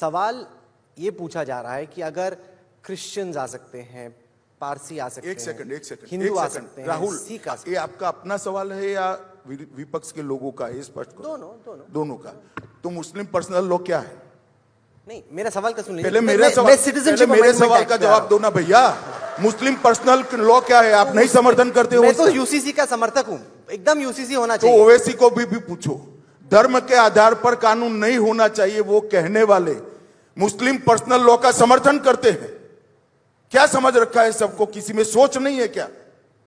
सवाल ये पूछा जा रहा है कि अगर क्रिश्चियंस आ सकते हैं पारसी आ सकते एक सेकंड एक सेकंड हिंदू आ सकते हैं राहुल आ सकते ये आपका अपना सवाल है या विपक्ष के लोगों का स्पष्ट दोनों दोनों दोनों का तो मुस्लिम पर्सनल लॉ क्या है नहीं मेरा सवाल का तो सुन लीजिए पहले मेरे सवाल सिटीजनशिप मेरे सवाल का जवाब दो ना भैया मुस्लिम पर्सनल लॉ क्या है आप नहीं समर्थन करते हो मैं तो यूसीसी का समर्थक हूँ एकदम यूसीसी होना तो चाहिए तो ओवेसी को भी पूछो धर्म के आधार पर कानून नहीं होना चाहिए वो कहने वाले मुस्लिम पर्सनल लॉ का समर्थन करते हैं क्या समझ रखा है सबको किसी में सोच नहीं है क्या